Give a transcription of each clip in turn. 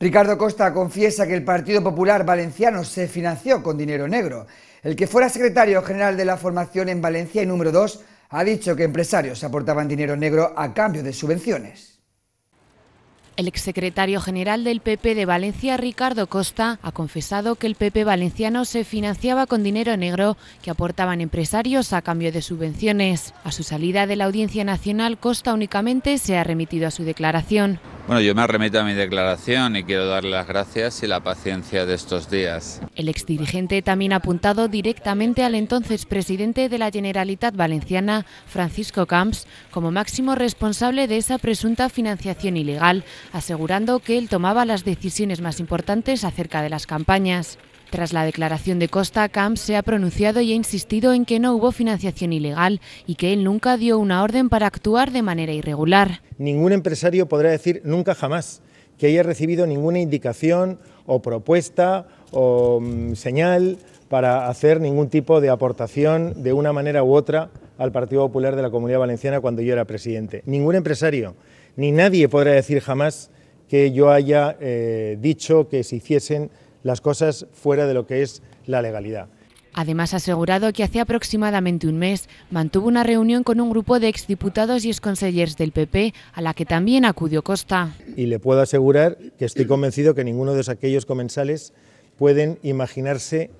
Ricardo Costa confiesa que el Partido Popular Valenciano se financió con dinero negro. El que fuera secretario general de la formación en Valencia y número 2 ha dicho que empresarios aportaban dinero negro a cambio de subvenciones. El exsecretario general del PP de Valencia, Ricardo Costa, ha confesado que el PP valenciano se financiaba con dinero negro que aportaban empresarios a cambio de subvenciones. A su salida de la Audiencia Nacional, Costa únicamente se ha remitido a su declaración. Bueno, yo me remito a mi declaración y quiero darle las gracias y la paciencia de estos días. El exdirigente también ha apuntado directamente al entonces presidente de la Generalitat Valenciana, Francisco Camps, como máximo responsable de esa presunta financiación ilegal, asegurando que él tomaba las decisiones más importantes acerca de las campañas. Tras la declaración de Costa, Camps se ha pronunciado y ha insistido en que no hubo financiación ilegal y que él nunca dio una orden para actuar de manera irregular. Ningún empresario podrá decir nunca jamás que haya recibido ninguna indicación o propuesta o mm, señal para hacer ningún tipo de aportación de una manera u otra al Partido Popular de la Comunidad Valenciana cuando yo era presidente. Ningún empresario ni nadie podrá decir jamás que yo haya eh, dicho que se hiciesen las cosas fuera de lo que es la legalidad. Además, ha asegurado que hace aproximadamente un mes mantuvo una reunión con un grupo de exdiputados y exconsellers del PP, a la que también acudió Costa. Y le puedo asegurar que estoy convencido que ninguno de aquellos comensales pueden imaginarse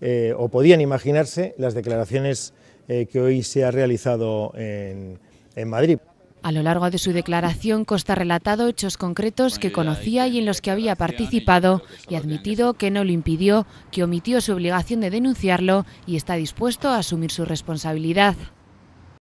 eh, o podían imaginarse las declaraciones eh, que hoy se ha realizado en Madrid. A lo largo de su declaración, Costa ha relatado hechos concretos que conocía y en los que había participado y admitido que no lo impidió, que omitió su obligación de denunciarlo y está dispuesto a asumir su responsabilidad.